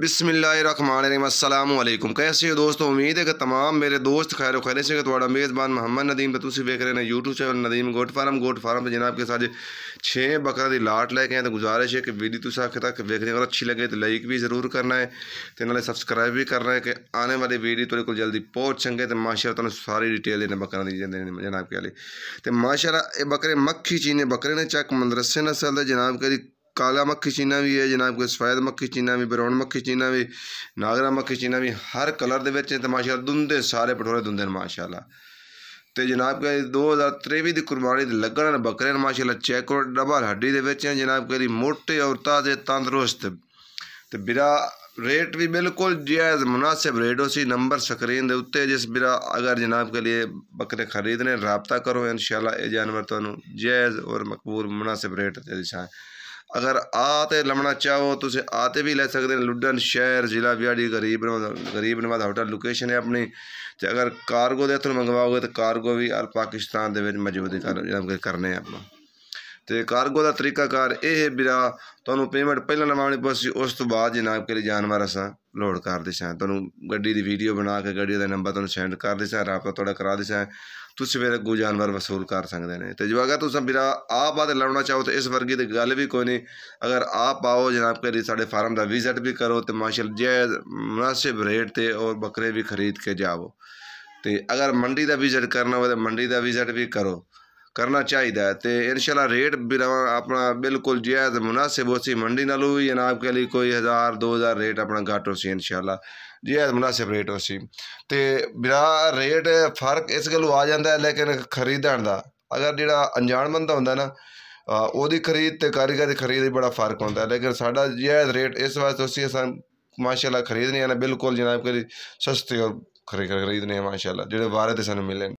बसमिलकुम कैसे हो दोस्तों उम्मीद है कि तमाम मेरे दोस्त खैर खैर से थोड़ा मेज़बान मोहम्मद नदीम पर तुम देख रहे हैं YouTube channel Nadeem goat farm goat farm पर जनाब के साथ छः बकरा की लाट लेके आए तो गुजारिश है कि वीडियो तुम आखिर तक देखने अगर अच्छी लगे तो लाइक भी ज़रूर करना है तो नाले सब्सक्राइब भी करना है कि आने वाली वीडियो थोड़े को जल्दी पहुँच चंगे तो माशा तुम सारी डिटेल देने बकरा दी जनाब के लिए तो माशा बकरे मक्खी चीने बकरे ने चक मदरसे नसल जनाब के ਕਾਲਾ ਮੱਖੀ ਚੀਨਾ ਵੀ ਹੈ ਜਨਾਬ ਕੋ ਸਫੈਦ ਮੱਖੀ ਚੀਨਾ ਵੀ ਬਰਾਉਨ ਮੱਖੀ ਚੀਨਾ ਵੀ ਨਾਗਰਾ ਮੱਖੀ ਚੀਨਾ ਵੀ ਹਰ ਕਲਰ ਦੇ ਵਿੱਚ ਤਮਾਸ਼ਾ ਦੁੰਦੇ ਸਾਰੇ ਪਟੋਰੇ ਦੁੰਦੇ ਨੇ ਮਾਸ਼ਾਅੱਲਾ ਤੇ ਜਨਾਬ ਕੇ 2023 ਦੀ ਕੁਰਬਾਨੀ ਦੇ ਲੱਗਣ ਬੱਕਰੇ ਨੇ ਮਾਸ਼ਾਅੱਲਾ ਚੈੱਕ ਕਰੋ ਡਬਲ ਹੱਡੀ ਦੇ ਵਿੱਚ ਜਨਾਬ ਕੇ ਮੋਟੇ ਔਰ ਤਾਜ਼ੇ ਤੰਦਰੁਸਤ ਤੇ ਬਿਰਾ ਰੇਟ ਵੀ ਬਿਲਕੁਲ ਜਾਇਜ਼ ਮੁਨਾਸਿਬ ਰੇਟ ਸੀ ਨੰਬਰ ਸਕਰੀਨ ਦੇ ਉੱਤੇ ਜਿਸ ਬਿਰਾ ਅਗਰ ਜਨਾਬ ਕੇ ਲਈ ਬੱਕਰੇ ਖਰੀਦਨੇ رابطہ ਕਰੋ ਇਨਸ਼ਾਅੱਲਾ ਇਹ ਜਾਨਵਰ ਤੁਹਾਨੂੰ ਜਾਇਜ਼ ਔਰ ਮਕਬੂਲ ਮੁਨਾਸਿਬ ਰੇਟ ਤੇ ਦਿਸ਼ਾ ਅਗਰ ਆ ਤੇ ਲਮਣਾ ਚਾਹੋ ਤੁਸੀਂ ਆ ਤੇ ਵੀ ਲੈ ਸਕਦੇ ਨੇ ਲੁੱਡਨ ਸ਼ਹਿਰ ਜ਼ਿਲ੍ਹਾ ਵਿਆੜੀ ਗਰੀਬ ਗਰੀਬ ਨਵਾਦ ਹੋਟਲ ਲੋਕੇਸ਼ਨ ਹੈ ਆਪਣੀ ਤੇ ਅਗਰ ਕਾਰਗੋ ਦੇ ਤੁਹਾਨੂੰ ਮੰਗਵਾਓਗੇ ਤਾਂ ਕਾਰਗੋ ਵੀ ਆਲ ਪਾਕਿਸਤਾਨ ਦੇ ਵਿੱਚ ਮੌਜੂਦ ਹੈ ਕਰਨੇ ਆਪਾਂ ਤੇ ਕਾਰਗੋ ਦਾ ਤਰੀਕਾਕਾਰ ਇਹ ਹੈ ਵੀਰਾ ਤੁਹਾਨੂੰ ਪੇਮੈਂਟ ਪਹਿਲਾਂ ਲਵਾਉਣੀ ਪਸੀ ਉਸ ਤੋਂ ਬਾਅਦ ਜਨਾਬ ਕੇ ਜਾਨਵਰ ਅਸਾਂ ਲੋਡ ਕਰ ਦਿਸਾਂ ਤੁਹਾਨੂੰ ਗੱਡੀ ਦੀ ਵੀਡੀਓ ਬਣਾ ਕੇ ਗੱਡੀ ਦਾ ਨੰਬਰ ਤੁਹਾਨੂੰ ਸੈਂਡ ਕਰ ਦਿਸਾਂ ਰਾਪਾ ਤੁਹਾਡਾ ਕਰਾ ਦਿਸਾਂ ਤੁਸੀਂ ਫਿਰ ਗੋ ਜਾਨਵਰ ਵਸੂਲ ਕਰ ਸਕਦੇ ਨੇ ਤੇ ਜੇ ਅਗਰ ਤੁਸੀਂ ਵੀਰਾ ਆਪ ਆਦੇ ਲੜਨਾ ਚਾਹੋ ਤਾਂ ਇਸ ਵਰਗੀ ਦੀ ਗੱਲ ਵੀ ਕੋਈ ਨਹੀਂ ਅਗਰ ਆਪ ਆਓ ਜਨਾਬ ਕੇ ਸਾਡੇ ਫਾਰਮ ਦਾ ਵਿਜ਼ਿਟ ਵੀ ਕਰੋ ਤੇ ਮਾਸ਼ਾ ਜਾਇਜ਼ ਮناسب ਰੇਟ ਤੇ ਔਰ ਬੱਕਰੇ ਵੀ ਖਰੀਦ ਕੇ ਜਾਵੋ ਤੇ ਅਗਰ ਮੰਡੀ ਦਾ ਵਿਜ਼ਿਟ ਕਰਨਾ ਹੋਵੇ ਤਾਂ ਮੰਡੀ ਦਾ ਵਿਜ਼ਿਟ ਵੀ ਕਰੋ ਕਰਨਾ ਚਾਹੀਦਾ ਹੈ ਤੇ ਇਨਸ਼ਾਅੱਲਾ ਰੇਟ ਆਪਣਾ ਬਿਲਕੁਲ ਜਾਇਜ਼ ਮੁਨਾਸਿਬ ਹੋਸੀ ਮੰਡੀ ਨਾਲੋਂ ਵੀ ਜਨਾਬ ਕੇ ਲਈ ਕੋਈ 1000 2000 ਰੇਟ ਆਪਣਾ ਘੱਟ ਹੋ ਸੀ ਇਨਸ਼ਾਅੱਲਾ ਜਾਇਜ਼ ਮੁਨਾਸਿਬ ਰੇਟ ਹੋ ਸੀ ਤੇ ਬਿਰਾ ਰੇਟ ਫਰਕ ਇਸ ਗੱਲੋਂ ਆ ਜਾਂਦਾ ਹੈ ਲੇਕਿਨ ਖਰੀਦਣ ਦਾ ਅਗਰ ਜਿਹੜਾ ਅਣਜਾਣ ਬੰਦਾ ਹੁੰਦਾ ਨਾ ਉਹਦੀ ਖਰੀਦ ਤੇ ਕਾਰੀਗਰ ਦੀ ਖਰੀਦ ਵਿੱਚ ਬੜਾ ਫਰਕ ਹੁੰਦਾ ਲੇਕਿਨ ਸਾਡਾ ਜਾਇਜ਼ ਰੇਟ ਇਸ ਵਾਸਤੇ ਅਸਾਂ ਮਾਸ਼ਾਅੱਲਾ ਖਰੀਦਨੇ ਆ ਬਿਲਕੁਲ ਜਨਾਬ ਕੇ ਸਸਤੇ ਔਰ ਖਰੀਦਨੇ ਮਾਸ਼ਾਅੱਲਾ ਜਿਹੜੇ ਵਾਰੇ ਤੇ ਸਾਨੂੰ ਮਿਲੇ